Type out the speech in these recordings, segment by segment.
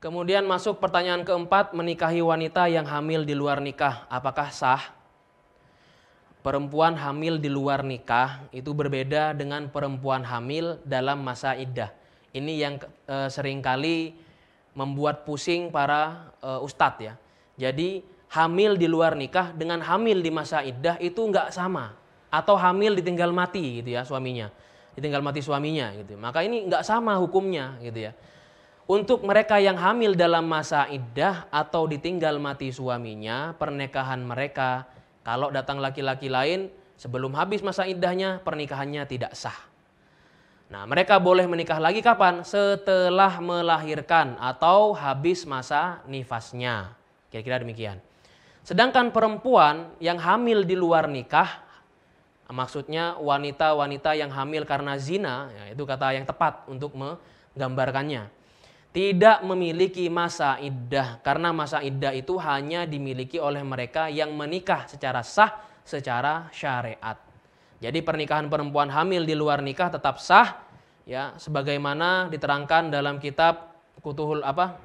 Kemudian masuk pertanyaan keempat, menikahi wanita yang hamil di luar nikah, apakah sah? Perempuan hamil di luar nikah itu berbeda dengan perempuan hamil dalam masa iddah. Ini yang e, seringkali membuat pusing para e, ustadz ya. Jadi hamil di luar nikah dengan hamil di masa iddah itu nggak sama. Atau hamil ditinggal mati gitu ya suaminya. Ditinggal mati suaminya gitu. Maka ini nggak sama hukumnya gitu ya. Untuk mereka yang hamil dalam masa iddah atau ditinggal mati suaminya, pernikahan mereka kalau datang laki-laki lain sebelum habis masa iddahnya, pernikahannya tidak sah. Nah, mereka boleh menikah lagi kapan? Setelah melahirkan atau habis masa nifasnya. Kira-kira demikian. Sedangkan perempuan yang hamil di luar nikah, maksudnya wanita-wanita yang hamil karena zina, ya itu kata yang tepat untuk menggambarkannya tidak memiliki masa iddah karena masa iddah itu hanya dimiliki oleh mereka yang menikah secara sah secara syariat. Jadi pernikahan perempuan hamil di luar nikah tetap sah ya sebagaimana diterangkan dalam kitab Kutuhul apa?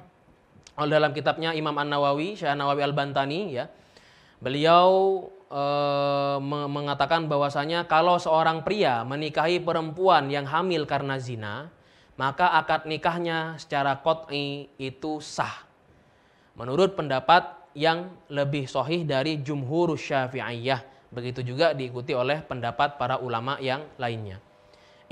Oh, dalam kitabnya Imam An-Nawawi, Syekh Nawawi Al-Bantani ya. Beliau e, mengatakan bahwasanya kalau seorang pria menikahi perempuan yang hamil karena zina, maka akad nikahnya secara kot'i itu sah. Menurut pendapat yang lebih sohih dari jumhur syafi'iyah. Begitu juga diikuti oleh pendapat para ulama yang lainnya.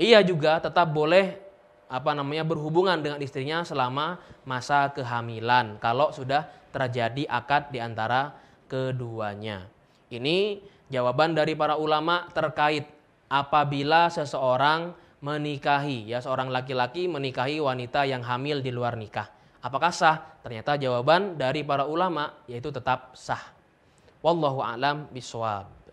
Ia juga tetap boleh apa namanya berhubungan dengan istrinya selama masa kehamilan kalau sudah terjadi akad di antara keduanya. Ini jawaban dari para ulama terkait apabila seseorang menikahi ya seorang laki-laki menikahi wanita yang hamil di luar nikah. Apakah sah? Ternyata jawaban dari para ulama yaitu tetap sah. Wallahu a'lam bishawab.